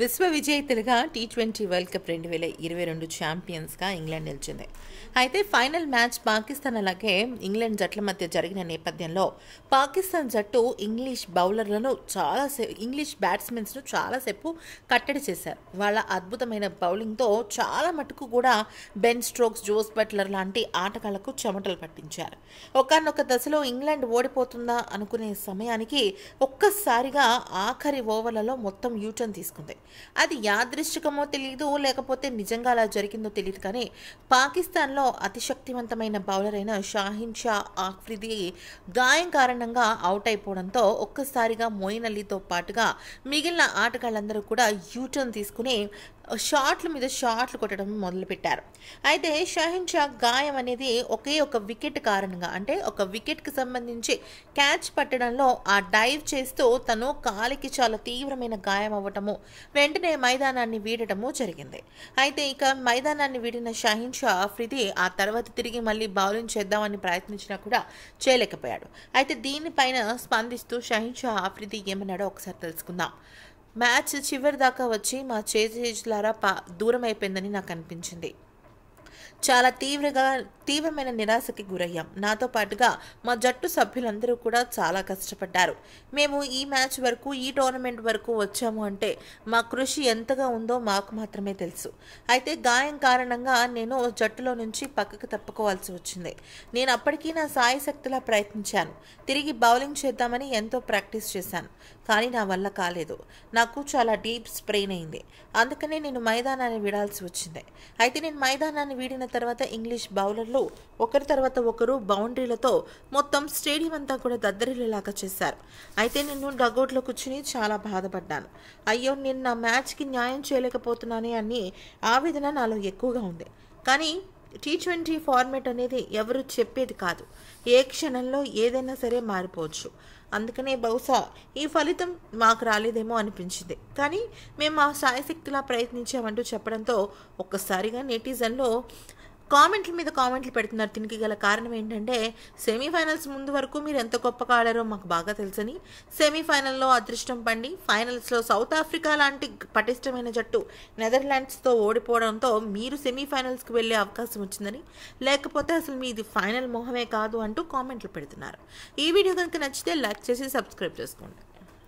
విశ్వ విజేతలుగా T twenty world cup రెండు వేల ఇరవై రెండు ఛాంపియన్స్గా ఇంగ్లాండ్ నిలిచింది అయితే ఫైనల్ మ్యాచ్ పాకిస్తాన్ అలాగే ఇంగ్లాండ్ జట్ల మధ్య జరిగిన నేపథ్యంలో పాకిస్తాన్ జట్టు ఇంగ్లీష్ బౌలర్లను చాలా ఇంగ్లీష్ బ్యాట్స్మెన్స్ను చాలాసేపు కట్టడి చేశారు వాళ్ళ అద్భుతమైన బౌలింగ్తో చాలా మటుకు కూడా బెన్ స్ట్రోక్స్ జోస్ బట్లర్ లాంటి ఆటగాళ్లకు చెమటలు పట్టించారు ఒకనొక దశలో ఇంగ్లాండ్ ఓడిపోతుందా అనుకునే సమయానికి ఒక్కసారిగా ఆఖరి ఓవర్లలో మొత్తం యూటర్న్ తీసుకుంది అది యాదృశ్చికమో తెలియదు లేకపోతే నిజంగా అలా జరిగిందో తెలియదు కానీ పాకిస్తాన్లో అతిశక్తివంతమైన బౌలర్ అయిన షాహిన్ షా ఆఫ్రిది గాయం కారణంగా అవుట్ అయిపోవడంతో ఒక్కసారిగా మోయిన్ అలీతో పాటుగా మిగిలిన ఆటగాళ్ళందరూ కూడా యూటర్న్ తీసుకుని షాట్ల మీద షాట్లు కొట్టడం మొదలుపెట్టారు అయితే షాహిన్ షా గాయం అనేది ఒకే ఒక వికెట్ కారణంగా అంటే ఒక వికెట్కి సంబంధించి క్యాచ్ పట్టడంలో ఆ డైవ్ చేస్తూ తను కాలికి చాలా తీవ్రమైన గాయం అవ్వటము వెంటనే మైదానాన్ని వీడటము జరిగింది అయితే ఇక మైదానాన్ని వీడిన షాహీన్ షా ఆఫ్రిది ఆ తర్వాత తిరిగి మళ్ళీ బౌలింగ్ చేద్దామని ప్రయత్నించినా కూడా చేయలేకపోయాడు అయితే దీనిపైన స్పందిస్తూ షాహీన్ షా ఆఫ్రిది ఏమన్నాడో ఒకసారి తెలుసుకుందాం మ్యాచ్ చివరి దాకా వచ్చి మా చేజేజ్లారా పా దూరం అయిపోయిందని నాకు అనిపించింది చాలా తీవ్రగా తీవ్రమైన నిరాశకి గురయ్యాం నాతో పాటుగా మా జట్టు సభ్యులందరూ కూడా చాలా కష్టపడ్డారు మేము ఈ మ్యాచ్ వరకు ఈ టోర్నమెంట్ వరకు వచ్చాము అంటే మా కృషి ఎంతగా ఉందో మాకు మాత్రమే తెలుసు అయితే గాయం కారణంగా నేను జట్టులో నుంచి పక్కకు తప్పుకోవాల్సి వచ్చింది నేను అప్పటికీ నా సాయి శక్తిలా ప్రయత్నించాను తిరిగి బౌలింగ్ చేద్దామని ఎంతో ప్రాక్టీస్ చేశాను కానీ నా వల్ల కాలేదు నాకు చాలా డీప్ స్ప్రెయిన్ అయింది అందుకనే నేను మైదానాన్ని విడాల్సి వచ్చింది అయితే నేను మైదానాన్ని వీడిన తర్వాత ఇంగ్లీష్ బౌలర్లు ఒకరి తర్వాత ఒకరు బౌండరీలతో మొత్తం స్టేడియం అంతా కూడా దద్దరిల్లేలాగా చేశారు అయితే నేను డగౌట్లో కూర్చుని చాలా బాధపడ్డాను అయ్యో నేను నా మ్యాచ్కి న్యాయం చేయలేకపోతున్నానే అని ఆవేదన నాలో ఎక్కువగా ఉంది కానీ టీ ట్వంటీ ఫార్మేట్ అనేది ఎవరు చెప్పేది కాదు ఏ క్షణంలో ఏదైనా సరే మారిపోవచ్చు అందుకనే బహుశా ఈ ఫలితం మాకు రాలేదేమో అనిపించింది కానీ మేము మా సాయశక్తిలా ప్రయత్నించామంటూ చెప్పడంతో ఒక్కసారిగా నెటిజన్లో కామెంట్ల మీద కామెంట్లు పెడుతున్నారు దీనికి గల కారణం ఏంటంటే సెమీఫైనల్స్ ముందు వరకు మీరు ఎంత గొప్పగా ఆడారో మాకు బాగా తెలుసని సెమీఫైనల్లో అదృష్టం పండి ఫైనల్స్లో సౌత్ ఆఫ్రికా లాంటి పటిష్టమైన జట్టు నెదర్లాండ్స్తో ఓడిపోవడంతో మీరు సెమీఫైనల్స్కి వెళ్ళే అవకాశం వచ్చిందని లేకపోతే అసలు మీది ఫైనల్ మొహమే కాదు అంటూ కామెంట్లు పెడుతున్నారు ఈ వీడియో కనుక నచ్చితే లైక్ చేసి సబ్స్క్రైబ్ చేసుకోండి